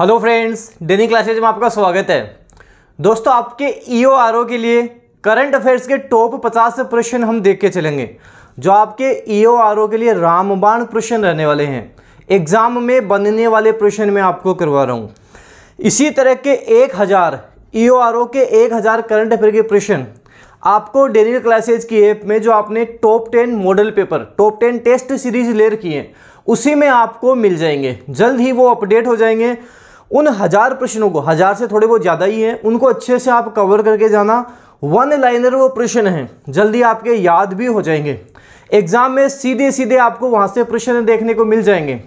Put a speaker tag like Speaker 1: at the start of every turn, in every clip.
Speaker 1: hello friends डेनी classes में आपका स्वागत है दोस्तों आपके ई e ओ के लिए करंट अफेयर्स के टॉप पचास प्रश्न हम देख के चलेंगे जो आपके ई e ओ के लिए रामबाण प्रश्न रहने वाले हैं एग्ज़ाम में बनने वाले प्रश्न मैं आपको करवा रहा हूँ इसी तरह के एक हज़ार ई e ओ के हज़ार करंट अफेयर के प्रश्न आपको डेनी क्लासेज की ऐप में जो आपने top ten model paper top ten test series ले रखी है उसी में आपको मिल जाएंगे जल्द ही वो अपडेट हो जाएंगे उन हजार प्रश्नों को हजार से थोड़े बहुत ज़्यादा ही हैं उनको अच्छे से आप कवर करके जाना वन लाइनर वो प्रश्न हैं जल्दी आपके याद भी हो जाएंगे एग्ज़ाम में सीधे सीधे आपको वहां से प्रश्न देखने को मिल जाएंगे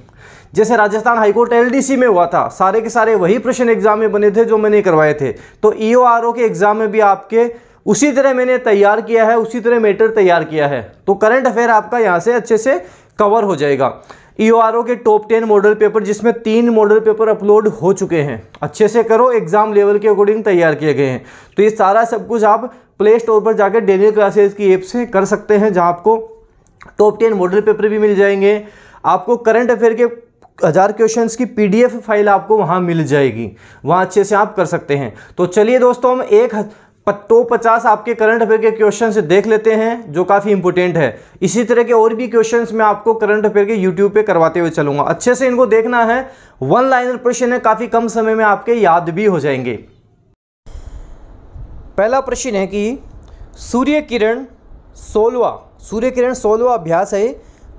Speaker 1: जैसे राजस्थान हाईकोर्ट सी में हुआ था सारे के सारे वही प्रश्न एग्ज़ाम में बने थे जो मैंने करवाए थे तो ई e के एग्ज़ाम में भी आपके उसी तरह मैंने तैयार किया है उसी तरह मैटर तैयार किया है तो करंट अफेयर आपका यहाँ से अच्छे से कवर हो जाएगा ईओआरओ e के टॉप टेन मॉडल पेपर जिसमें तीन मॉडल पेपर अपलोड हो चुके हैं अच्छे से करो एग्जाम लेवल के अकॉर्डिंग तैयार किए गए हैं तो ये सारा सब कुछ आप प्ले स्टोर पर जाकर डेनियल क्लासेज की ऐप से कर सकते हैं जहाँ आपको टॉप टेन मॉडल पेपर भी मिल जाएंगे आपको करंट अफेयर के हज़ार क्वेश्चंस की पीडीएफ फाइल आपको वहाँ मिल जाएगी वहाँ अच्छे से आप कर सकते हैं तो चलिए दोस्तों हम एक तो पचास आपके करंट अफेयर के क्वेश्चन से देख लेते हैं जो काफ़ी इंपॉर्टेंट है इसी तरह के और भी क्वेश्चन मैं आपको करंट अफेयर के यूट्यूब पे करवाते हुए चलूंगा अच्छे से इनको देखना है वन लाइनर प्रश्न है काफ़ी कम समय में आपके याद भी हो जाएंगे पहला प्रश्न है कि सूर्य किरण सोलवा सूर्य किरण सोलवा अभ्यास है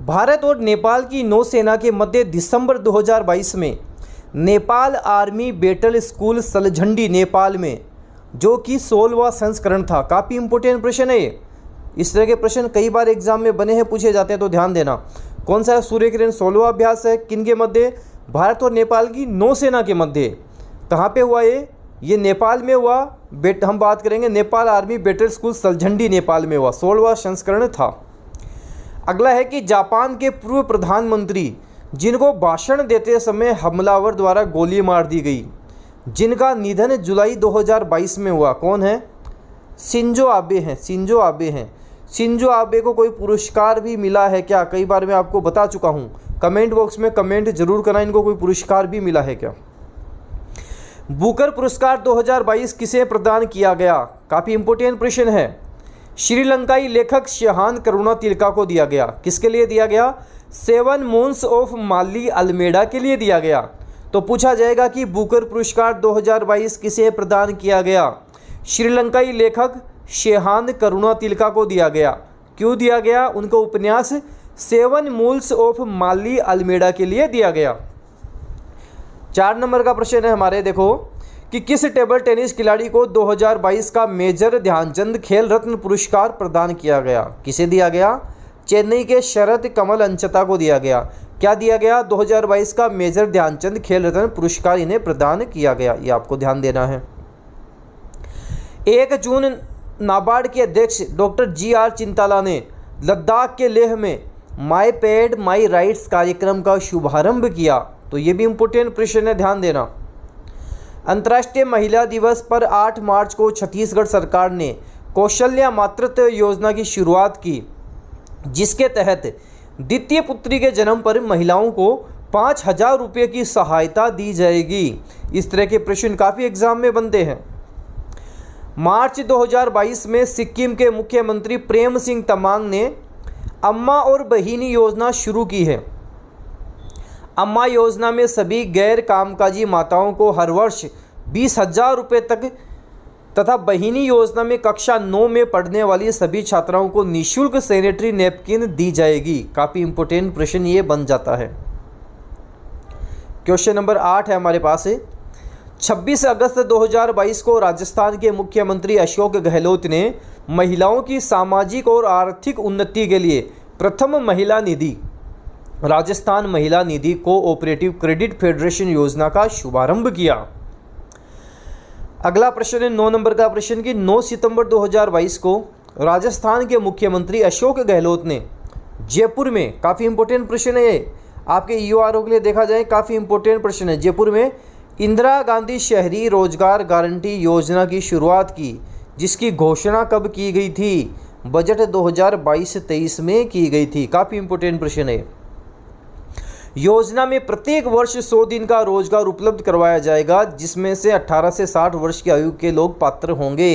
Speaker 1: भारत और नेपाल की नौसेना के मध्य दिसंबर 2022 में Nepal army battle school Saljhandi Nepal में जो कि सोलवा संस्करण था काफ़ी इंपॉर्टेंट प्रश्न है ये इस तरह के प्रश्न कई बार एग्जाम में बने हैं पूछे जाते हैं तो ध्यान देना कौन सा है सूर्य किरण सोलवा अभ्यास है किन के मध्य भारत और नेपाल की नौसेना के मध्य कहाँ पे हुआ ये ये नेपाल में हुआ बेट हम बात करेंगे Nepal army battle school Saljhandi Nepal में हुआ सोलवा संस्करण था अगला है कि जापान के पूर्व प्रधानमंत्री जिनको भाषण देते समय हमलावर द्वारा गोली मार दी गई जिनका निधन जुलाई 2022 में हुआ कौन है सिंजो आबे हैं सिंजो आबे हैं सिंजो आबे को कोई पुरस्कार भी मिला है क्या कई बार मैं आपको बता चुका हूँ कमेंट बॉक्स में कमेंट जरूर करना इनको कोई पुरस्कार भी मिला है क्या बुकर पुरस्कार 2022 किसे प्रदान किया गया काफ़ी इंपोर्टेंट प्रश्न है श्रीलंकाई लेखक शहान करुणा तिलका को दिया गया किसके लिए दिया गया seven moons of Maali Almeida के लिए दिया गया तो पूछा जाएगा कि बुकर पुरस्कार 2022 किसे प्रदान किया गया श्रीलंकाई लेखक शेहान करुणा तिलका को दिया गया क्यों दिया गया उनका उपन्यास seven moons of Maali Almeida के लिए दिया गया चार नंबर का प्रश्न है हमारे देखो कि किस टेबल टेनिस खिलाड़ी को 2022 का मेजर ध्यानचंद खेल रत्न पुरस्कार प्रदान किया गया किसे दिया गया चेन्नई के शरद कमल अंचता को दिया गया क्या दिया गया 2022 का मेजर ध्यानचंद खेल रत्न पुरस्कार इन्हें प्रदान किया गया ये आपको ध्यान देना है एक जून नाबार्ड के अध्यक्ष डॉक्टर जी आर चिंताला ने लद्दाख के लेह में माई पेड माई राइट्स कार्यक्रम का शुभारंभ किया तो ये भी इम्पोर्टेंट प्रश्न है ध्यान देना अंतर्राष्ट्रीय महिला दिवस पर 8 मार्च को छत्तीसगढ़ सरकार ने कौशल्या मातृत्व योजना की शुरुआत की जिसके तहत द्वितीय पुत्री के जन्म पर महिलाओं को पाँच हजार रुपये की सहायता दी जाएगी इस तरह के प्रश्न काफ़ी एग्जाम में बनते हैं मार्च 2022 में सिक्किम के मुख्यमंत्री प्रेम सिंह तमांग ने अम्मा और बहिनी योजना शुरू की है अम्मा योजना में सभी गैर कामकाजी माताओं को हर वर्ष बीस हजार रुपये तक तथा बहिनी योजना में कक्षा नौ में पढ़ने वाली सभी छात्राओं को निःशुल्क सैनिटरी नेपकिन दी जाएगी काफ़ी इंपोर्टेंट प्रश्न ये बन जाता है क्वेश्चन नंबर आठ है हमारे पास है 26 अगस्त 2022 को राजस्थान के मुख्यमंत्री अशोक गहलोत ने महिलाओं की सामाजिक और आर्थिक उन्नति के लिए प्रथम महिला निधि राजस्थान महिला निधि ऑपरेटिव क्रेडिट फेडरेशन योजना का शुभारंभ किया अगला प्रश्न है नौ नंबर का प्रश्न कि नौ सितंबर 2022 को राजस्थान के मुख्यमंत्री अशोक गहलोत ने जयपुर में काफ़ी इंपॉर्टेंट प्रश्न है आपके यू e आर के लिए देखा जाए काफ़ी इंपॉर्टेंट प्रश्न है जयपुर में इंदिरा गांधी शहरी रोजगार गारंटी योजना की शुरुआत की जिसकी घोषणा कब की गई थी बजट 2022-23 में की गई थी काफ़ी इंपॉर्टेंट प्रश्न है योजना में प्रत्येक वर्ष 100 दिन का रोजगार उपलब्ध करवाया जाएगा जिसमें से 18 से 60 वर्ष की आयु के लोग पात्र होंगे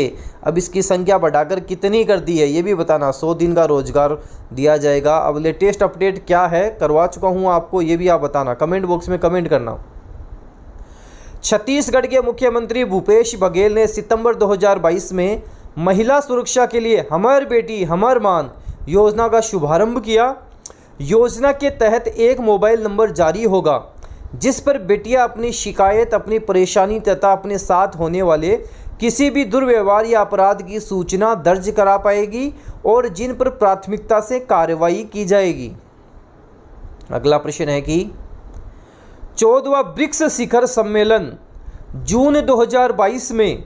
Speaker 1: अब इसकी संख्या बढ़ाकर कितनी कर दी है ये भी बताना 100 दिन का रोजगार दिया जाएगा अब लेटेस्ट अपडेट क्या है करवा चुका हूँ आपको ये भी आप बताना कमेंट बॉक्स में कमेंट करना छत्तीसगढ़ के मुख्यमंत्री भूपेश बघेल ने सितंबर 2022 में महिला सुरक्षा के लिए हमर बेटी हमर मान योजना का शुभारंभ किया योजना के तहत एक मोबाइल नंबर जारी होगा जिस पर बेटियां अपनी शिकायत अपनी परेशानी तथा अपने साथ होने वाले किसी भी दुर्व्यवहार या अपराध की सूचना दर्ज करा पाएगी और जिन पर प्राथमिकता से कार्रवाई की जाएगी अगला प्रश्न है कि चौदवा ब्रिक्स शिखर सम्मेलन जून 2022 में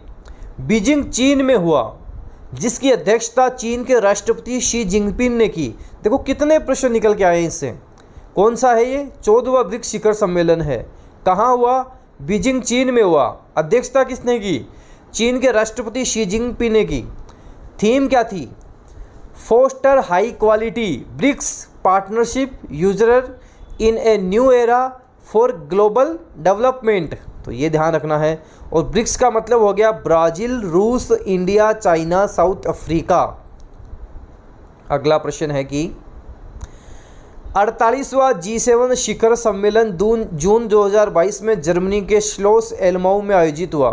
Speaker 1: बीजिंग चीन में हुआ जिसकी अध्यक्षता चीन के राष्ट्रपति शी जिनपिंग ने की देखो कितने प्रश्न निकल के आए इससे कौन सा है ये चौदहवा ब्रिक्स शिखर सम्मेलन है कहाँ हुआ बीजिंग चीन में हुआ अध्यक्षता किसने की चीन के राष्ट्रपति शी जिनपिंग ने की थीम क्या थी foster high quality BRICS partnership usher in a new era for global development तो ये ध्यान रखना है और ब्रिक्स का मतलब हो गया ब्राज़ील रूस इंडिया चाइना साउथ अफ्रीका अगला प्रश्न है कि अड़तालीसवा जी सेवन शिखर सम्मेलन दून जून 2022 में जर्मनी के श्लोस एलमाऊ में आयोजित हुआ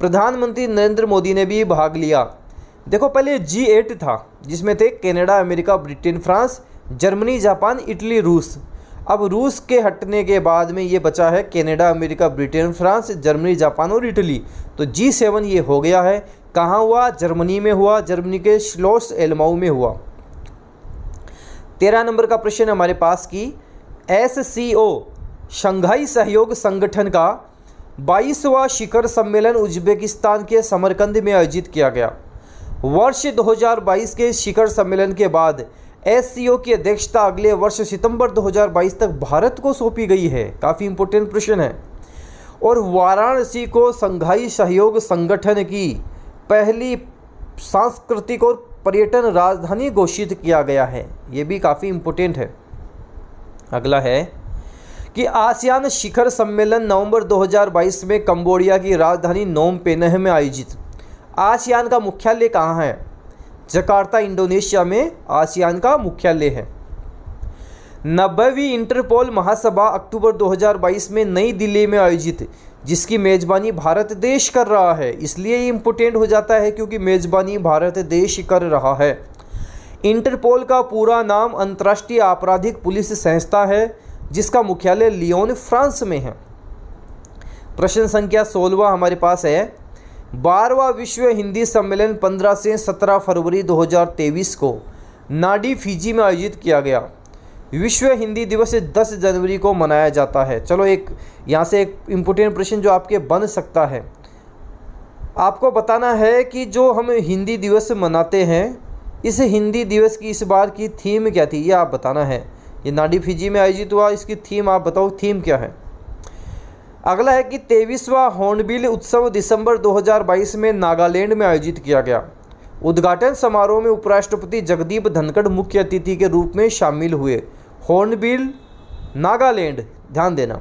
Speaker 1: प्रधानमंत्री नरेंद्र मोदी ने भी भाग लिया देखो पहले जी एट था जिसमें थे Canada America Britain France Germany Japan Italy रूस अब रूस के हटने के बाद में ये बचा है Canada America Britain France Germany Japan और इटली तो जी सेवन ये हो गया है कहाँ हुआ जर्मनी में हुआ जर्मनी के श्लोस एलमाऊ में हुआ तेरह नंबर का प्रश्न हमारे पास की एस सी ओ शंघाई सहयोग संगठन का बाईसवा शिखर सम्मेलन उज्बेकिस्तान के समरकंद में आयोजित किया गया वर्ष 2022 के शिखर सम्मेलन के बाद एससीओ की अध्यक्षता अगले वर्ष सितंबर 2022 तक भारत को सौंपी गई है काफ़ी इंपॉर्टेंट प्रश्न है और वाराणसी को संघाई सहयोग संगठन की पहली सांस्कृतिक और पर्यटन राजधानी घोषित किया गया है ये भी काफ़ी इम्पोर्टेंट है अगला है कि आसियान शिखर सम्मेलन नवंबर 2022 में कंबोडिया की राजधानी नोम पेनह में आयोजित आसियान का मुख्यालय कहाँ है जकार्ता इंडोनेशिया में आसियान का मुख्यालय है नब्बेवीं इंटरपोल महासभा अक्टूबर 2022 में नई दिल्ली में आयोजित जिसकी मेज़बानी भारत देश कर रहा है इसलिए ये इम्पोर्टेंट हो जाता है क्योंकि मेज़बानी भारत देश कर रहा है इंटरपोल का पूरा नाम अंतर्राष्ट्रीय आपराधिक पुलिस संस्था है जिसका मुख्यालय लियोन फ्रांस में है प्रश्न संख्या सोलवा हमारे पास है बारहवा विश्व हिंदी सम्मेलन 15 से 17 फरवरी 2023 को नाडी फिजी में आयोजित किया गया विश्व हिंदी दिवस 10 जनवरी को मनाया जाता है चलो एक यहाँ से एक इम्पोर्टेंट प्रश्न जो आपके बन सकता है आपको बताना है कि जो हम हिंदी दिवस मनाते हैं इस हिंदी दिवस की इस बार की थीम क्या थी ये आप बताना है ये नाडी फिजी में आयोजित हुआ इसकी थीम आप बताओ थीम क्या है अगला है कि तेईसवा हॉर्नबिल उत्सव दिसंबर 2022 में नागालैंड में आयोजित किया गया उद्घाटन समारोह में उपराष्ट्रपति जगदीप धनखड़ मुख्य अतिथि के रूप में शामिल हुए हॉर्नबिल नागालैंड ध्यान देना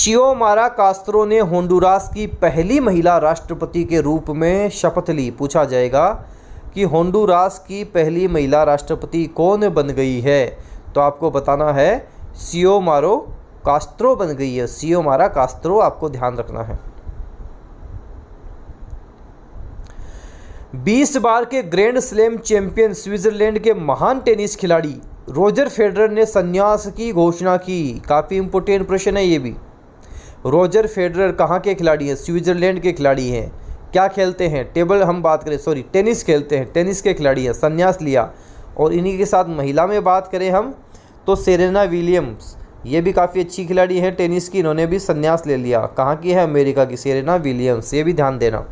Speaker 1: शिओमारा कास्त्रो ने होंडुरास की पहली महिला राष्ट्रपति के रूप में शपथ ली पूछा जाएगा कि होंडुरास की पहली महिला राष्ट्रपति कौन बन गई है तो आपको बताना है सियो कास्त्रो बन गई है सीओ मारा कास्त्रो आपको ध्यान रखना है बीस बार के ग्रैंड स्लैम चैंपियन स्विट्जरलैंड के महान टेनिस खिलाड़ी रोजर फेडरर ने संन्यास की घोषणा की काफ़ी इंपोर्टेंट प्रश्न है ये भी रोजर फेडरर कहाँ के खिलाड़ी हैं स्विट्जरलैंड के खिलाड़ी हैं क्या खेलते हैं टेबल हम बात करें सॉरी टेनिस खेलते हैं टेनिस के खिलाड़ी हैं संन्यास लिया और इन्हीं के साथ महिला में बात करें हम तो सेरेना विलियम्स ये भी काफ़ी अच्छी खिलाड़ी है टेनिस की इन्होंने भी संन्यास ले लिया कहाँ की है अमेरिका की सेरेना विलियम्स ये भी ध्यान देना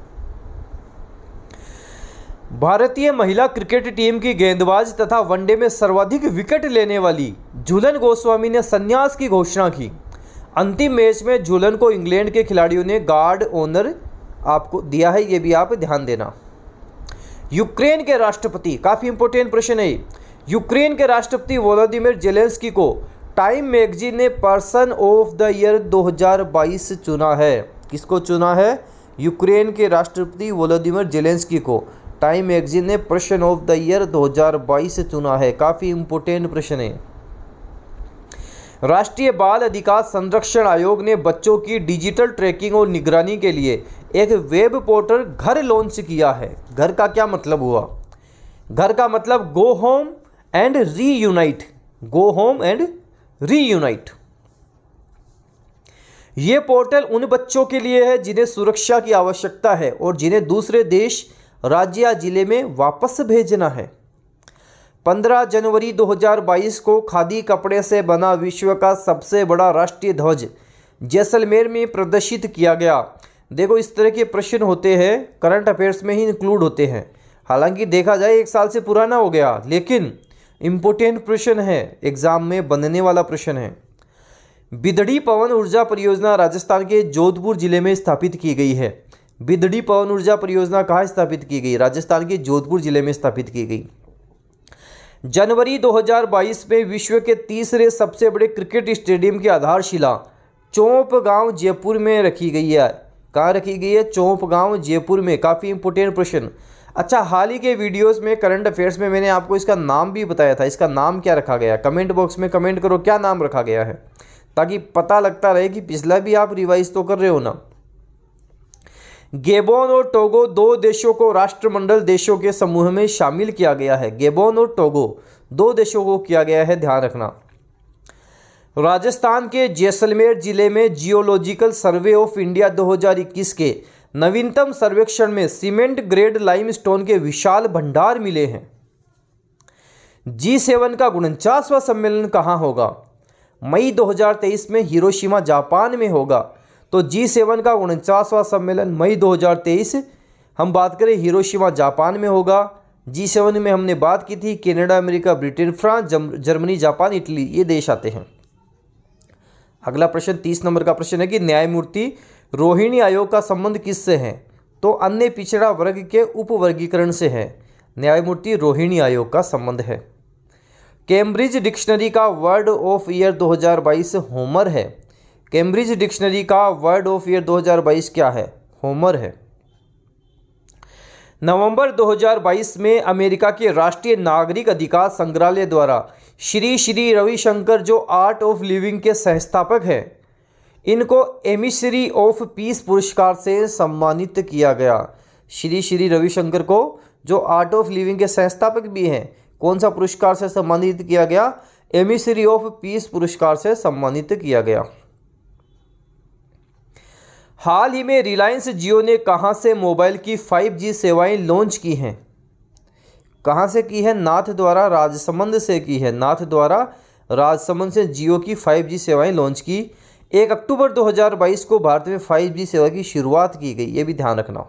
Speaker 1: भारतीय महिला क्रिकेट टीम की गेंदबाज तथा वनडे में सर्वाधिक विकेट लेने वाली झूलन गोस्वामी ने संन्यास की घोषणा की अंतिम मैच में झूलन को इंग्लैंड के खिलाड़ियों ने गार्ड ओनर आपको दिया है ये भी आप ध्यान देना यूक्रेन के राष्ट्रपति काफ़ी इंपोर्टेंट प्रश्न है यूक्रेन के राष्ट्रपति वोलोदिमिर जेलेंस्की को टाइम मैगजीन ने पर्सन ऑफ द ईयर 2022 चुना है किसको चुना है यूक्रेन के राष्ट्रपति वोलोदिमिर जेलेंस्की को टाइम मैगजीन ने पर्सन ऑफ द ईयर 2022 चुना है काफ़ी इम्पोर्टेंट प्रश्न है राष्ट्रीय बाल अधिकार संरक्षण आयोग ने बच्चों की डिजिटल ट्रैकिंग और निगरानी के लिए एक वेब पोर्टल घर लॉन्च किया है घर का क्या मतलब हुआ घर का मतलब go home and reunite go home and reunite ये पोर्टल उन बच्चों के लिए है जिन्हें सुरक्षा की आवश्यकता है और जिन्हें दूसरे देश राज्य या जिले में वापस भेजना है 15 जनवरी 2022 को खादी कपड़े से बना विश्व का सबसे बड़ा राष्ट्रीय ध्वज जैसलमेर में प्रदर्शित किया गया देखो इस तरह के प्रश्न होते हैं करंट अफेयर्स में ही इंक्लूड होते हैं हालांकि देखा जाए एक साल से पुराना हो गया लेकिन इम्पोर्टेंट प्रश्न है एग्जाम में बनने वाला प्रश्न है बिदड़ी पवन ऊर्जा परियोजना राजस्थान के जोधपुर जिले में स्थापित की गई है बिदड़ी पवन ऊर्जा परियोजना कहाँ स्थापित की गई राजस्थान के जोधपुर जिले में स्थापित की गई जनवरी 2022 में विश्व के तीसरे सबसे बड़े क्रिकेट स्टेडियम की आधारशिला चौंप गांव जयपुर में रखी गई है कहाँ रखी गई है चौंप गांव जयपुर में काफ़ी इंपोर्टेंट प्रश्न अच्छा हाल ही के वीडियोस में करंट अफेयर्स में मैंने आपको इसका नाम भी बताया था इसका नाम क्या रखा गया कमेंट बॉक्स में कमेंट करो क्या नाम रखा गया है ताकि पता लगता रहे कि पिछला भी आप रिवाइज तो कर रहे हो ना गेबोन और टोगो दो देशों को राष्ट्रमंडल देशों के समूह में शामिल किया गया है गेबोन और टोगो दो देशों को किया गया है ध्यान रखना राजस्थान के जैसलमेर जिले में जियोलॉजिकल सर्वे ऑफ इंडिया 2021 के नवीनतम सर्वेक्षण में सीमेंट ग्रेड लाइमस्टोन के विशाल भंडार मिले हैं जी सेवन का उनचासवां सम्मेलन कहाँ होगा मई 2023 में हिरोशिमा जापान में होगा तो जी सेवन का उनचासवां सम्मेलन मई 2023 हम बात करें हिरोशिमा जापान में होगा जी सेवन में हमने बात की थी Canada America Britain France Germany Japan Italy ये देश आते हैं अगला प्रश्न तीस नंबर का प्रश्न है कि न्यायमूर्ति रोहिणी आयोग का संबंध किससे है तो अन्य पिछड़ा वर्ग के उपवर्गीकरण से है न्यायमूर्ति रोहिणी आयोग का संबंध है कैम्ब्रिज डिक्शनरी का वर्ड ऑफ ईयर 2022 होमर है कैम्ब्रिज डिक्शनरी का वर्ड ऑफ ईयर 2022 क्या है होमर है नवंबर 2022 में अमेरिका के राष्ट्रीय नागरिक अधिकार संग्रहालय द्वारा श्री श्री रविशंकर जो आर्ट ऑफ लिविंग के संस्थापक हैं इनको एमिश्री ऑफ पीस पुरस्कार से सम्मानित किया गया श्री श्री रविशंकर को जो आर्ट ऑफ लिविंग के संस्थापक भी हैं कौन सा पुरस्कार से सम्मानित किया गया एमिश्री ऑफ पीस पुरस्कार से सम्मानित किया गया हाल ही में रिलायंस जियो ने कहाँ से मोबाइल की 5G सेवाएं लॉन्च की हैं कहाँ से की है नाथ द्वारा राजसमंद से की है नाथ द्वारा राजसमंद से जियो की 5G सेवाएं लॉन्च की एक अक्टूबर 2022 को भारत में 5G सेवा की शुरुआत की गई ये भी ध्यान रखना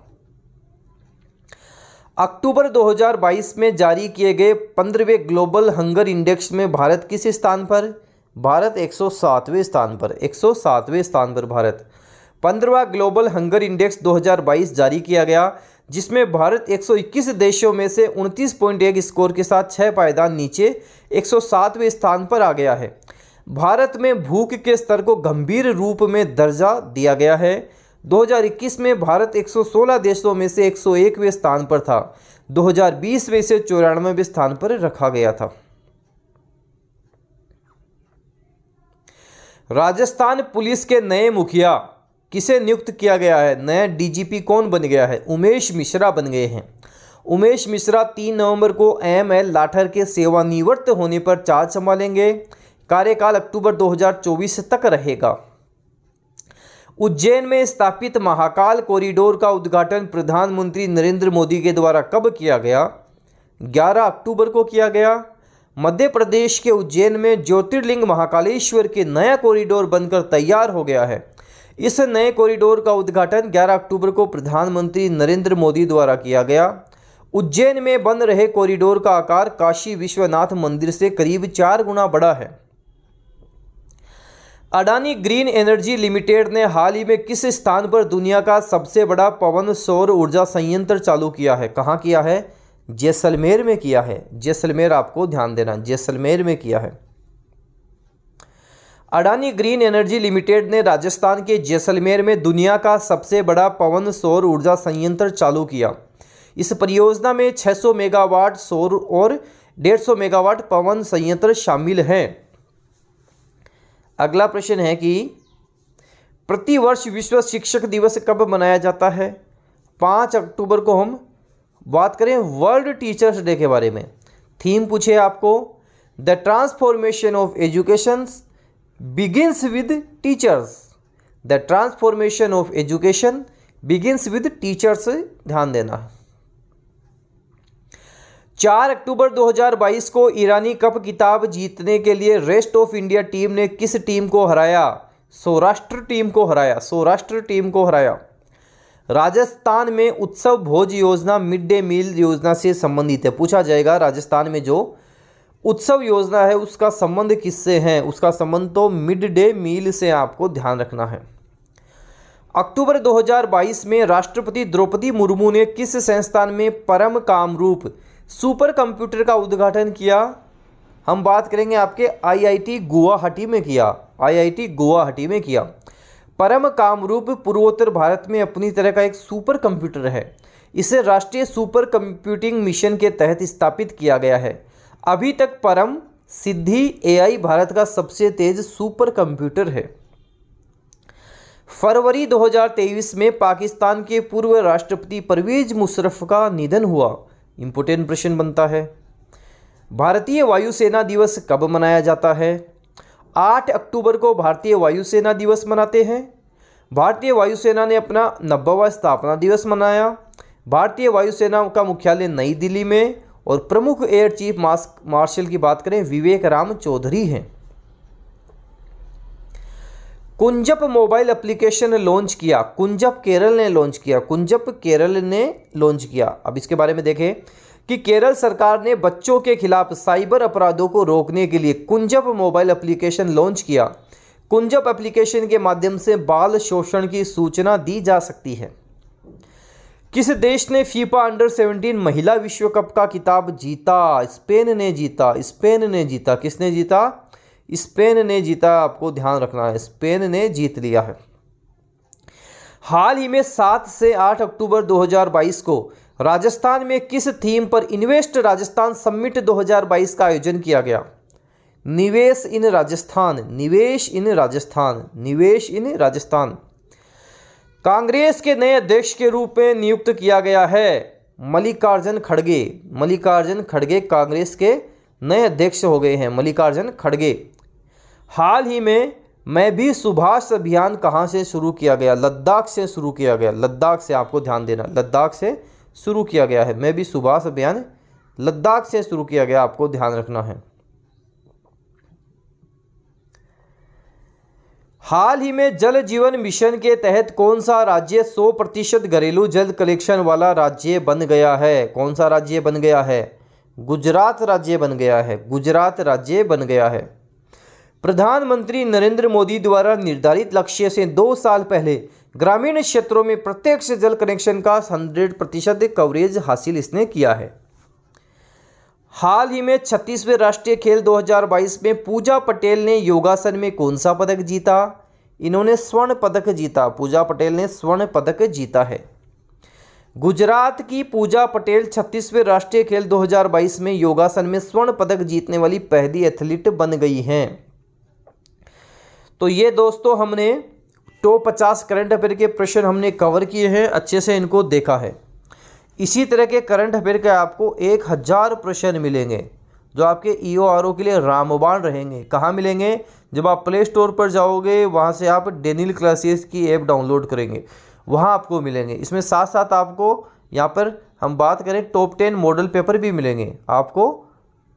Speaker 1: अक्टूबर 2022 में जारी किए गए पंद्रहवें ग्लोबल हंगर इंडेक्स में भारत किस स्थान पर भारत 107वें स्थान पर 107वें स्थान पर भारत पंद्रवा ग्लोबल हंगर इंडेक्स 2022 जारी किया गया जिसमें भारत 121 देशों में से 29.1 स्कोर के साथ छः पायदान नीचे 107वें स्थान पर आ गया है भारत में भूख के स्तर को गंभीर रूप में दर्जा दिया गया है 2021 में भारत 116 देशों में से 101वें स्थान पर था 2020 में इसे चौरानवे स्थान पर रखा गया था राजस्थान पुलिस के नए मुखिया किसे नियुक्त किया गया है नया डीजीपी कौन बन गया है उमेश मिश्रा बन गए हैं उमेश मिश्रा तीन नवंबर को एम एल लाठर के सेवानिवृत्त होने पर चार्ज संभालेंगे कार्यकाल अक्टूबर 2024 तक रहेगा उज्जैन में स्थापित महाकाल कॉरिडोर का उद्घाटन प्रधानमंत्री नरेंद्र मोदी के द्वारा कब किया गया 11 अक्टूबर को किया गया मध्य प्रदेश के उज्जैन में ज्योतिर्लिंग महाकालेश्वर के नया कॉरिडोर बनकर तैयार हो गया है इस नए कॉरिडोर का उद्घाटन 11 अक्टूबर को प्रधानमंत्री नरेंद्र मोदी द्वारा किया गया उज्जैन में बन रहे कॉरिडोर का आकार काशी विश्वनाथ मंदिर से करीब चार गुना बड़ा है अडानी ग्रीन एनर्जी लिमिटेड ने हाल ही में किस स्थान पर दुनिया का सबसे बड़ा पवन सौर ऊर्जा संयंत्र चालू किया है कहाँ किया है जैसलमेर में किया है जैसलमेर आपको ध्यान देना जैसलमेर में किया है अडानी ग्रीन एनर्जी लिमिटेड ने राजस्थान के जैसलमेर में दुनिया का सबसे बड़ा पवन सौर ऊर्जा संयंत्र चालू किया इस परियोजना में 600 मेगावाट सौर और 150 मेगावाट पवन संयंत्र शामिल हैं अगला प्रश्न है कि प्रतिवर्ष विश्व शिक्षक दिवस कब मनाया जाता है पाँच अक्टूबर को हम बात करें वर्ल्ड टीचर्स डे के बारे में थीम पूछे आपको the transformation of education begins with teachers the transformation of education begins with teachers ध्यान देना है चार अक्टूबर 2022 को ईरानी कप किताब जीतने के लिए रेस्ट ऑफ इंडिया टीम ने किस टीम को हराया सौराष्ट्र टीम को हराया सौराष्ट्र टीम को हराया राजस्थान में उत्सव भोज योजना मिड डे मील योजना से संबंधित है पूछा जाएगा राजस्थान में जो उत्सव योजना है उसका संबंध किससे है उसका संबंध तो मिड डे मील से आपको ध्यान रखना है अक्टूबर 2022 में राष्ट्रपति द्रौपदी मुर्मू ने किस संस्थान में परम कामरूप रूप सुपर कंप्यूटर का उद्घाटन किया हम बात करेंगे आपके आईआईटी गुवाहाटी में किया आईआईटी गुवाहाटी में किया परम कामरूप पूर्वोत्तर भारत में अपनी तरह का एक सुपर कंप्यूटर है इसे राष्ट्रीय सुपर कंप्यूटिंग मिशन के तहत स्थापित किया गया है अभी तक परम सिद्धि एआई भारत का सबसे तेज सुपर कंप्यूटर है फरवरी 2023 में पाकिस्तान के पूर्व राष्ट्रपति परवेज मुशर्रफ का निधन हुआ इम्पोर्टेंट प्रश्न बनता है भारतीय वायुसेना दिवस कब मनाया जाता है आठ अक्टूबर को भारतीय वायुसेना दिवस मनाते हैं भारतीय वायुसेना ने अपना नब्बेवा स्थापना दिवस मनाया भारतीय वायुसेना का मुख्यालय नई दिल्ली में और प्रमुख एयर चीफ मार्शल की बात करें विवेक राम चौधरी हैं कुंजप मोबाइल एप्लीकेशन ने लॉन्च किया कुंजप केरल ने लॉन्च किया कुंजप केरल ने लॉन्च किया अब इसके बारे में देखें कि केरल सरकार ने बच्चों के खिलाफ साइबर अपराधों को रोकने के लिए कुंजप मोबाइल एप्लीकेशन लॉन्च किया कुंजप एप्लीकेशन के माध्यम से बाल शोषण की सूचना दी जा सकती है किस देश ने फीफा अंडर 17 महिला विश्व कप का किताब जीता स्पेन ने जीता स्पेन ने जीता किसने जीता स्पेन ने जीता आपको ध्यान रखना है स्पेन ने जीत लिया है हाल ही में सात से आठ अक्टूबर 2022 को राजस्थान में किस थीम पर इन्वेस्ट राजस्थान समिट 2022 का आयोजन किया गया निवेश इन राजस्थान निवेश इन राजस्थान निवेश इन राजस्थान कांग्रेस के नए अध्यक्ष के रूप में नियुक्त किया गया है मल्लिकार्जुन खड़गे मल्लिकार्जुन खड़गे कांग्रेस के नए अध्यक्ष हो गए हैं मल्लिकार्जुन खड़गे हाल ही में मैं भी सुभाष अभियान कहाँ से शुरू किया गया लद्दाख से शुरू किया गया लद्दाख से आपको ध्यान देना लद्दाख से शुरू किया गया है मैं भी सुभाष अभियान लद्दाख से शुरू किया गया आपको ध्यान रखना है हाल ही में जल जीवन मिशन के तहत कौन सा राज्य 100 प्रतिशत घरेलू जल कलेक्शन वाला राज्य बन गया है कौन सा राज्य बन गया है गुजरात राज्य बन गया है गुजरात राज्य बन गया है प्रधानमंत्री नरेंद्र मोदी द्वारा निर्धारित लक्ष्य से दो साल पहले ग्रामीण क्षेत्रों में प्रत्यक्ष जल कनेक्शन का हंड्रेड प्रतिशत कवरेज हासिल इसने किया है हाल ही में छत्तीसवें राष्ट्रीय खेल 2022 में पूजा पटेल ने योगासन में कौन सा पदक जीता इन्होंने स्वर्ण पदक जीता पूजा पटेल ने स्वर्ण पदक जीता है गुजरात की पूजा पटेल छत्तीसवें राष्ट्रीय खेल 2022 में योगासन में स्वर्ण पदक जीतने वाली पहली एथलीट बन गई हैं तो ये दोस्तों हमने टॉप पचास करंट अफेयर के प्रश्न हमने कवर किए हैं अच्छे से इनको देखा है इसी तरह के करंट अफेयर के आपको एक हज़ार प्रश्न मिलेंगे जो आपके ई ओ आर ओ के लिए रामबाण रहेंगे कहाँ मिलेंगे जब आप प्ले स्टोर पर जाओगे वहाँ से आप डेनिल क्लासेस की ऐप डाउनलोड करेंगे वहाँ आपको मिलेंगे इसमें साथ साथ आपको यहाँ पर हम बात करें टॉप टेन मॉडल पेपर भी मिलेंगे आपको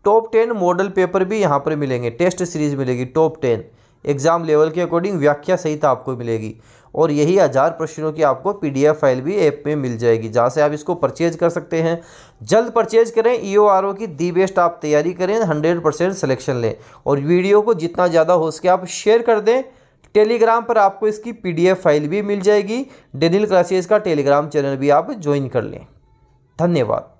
Speaker 1: टॉप टेन मॉडल पेपर भी यहाँ पर मिलेंगे टेस्ट सीरीज़ मिलेगी टॉप टेन एग्ज़ाम लेवल के अकॉर्डिंग व्याख्या सहित आपको मिलेगी और यही हज़ार प्रश्नों की आपको पीडीएफ फाइल भी ऐप में मिल जाएगी जहाँ से आप इसको परचेज कर सकते हैं जल्द परचेज करें ई e की दी बेस्ट आप तैयारी करें हंड्रेड परसेंट सलेक्शन लें और वीडियो को जितना ज़्यादा हो सके आप शेयर कर दें टेलीग्राम पर आपको इसकी पीडीएफ फाइल भी मिल जाएगी डेनिल क्लासेज का टेलीग्राम चैनल भी आप ज्वाइन कर लें धन्यवाद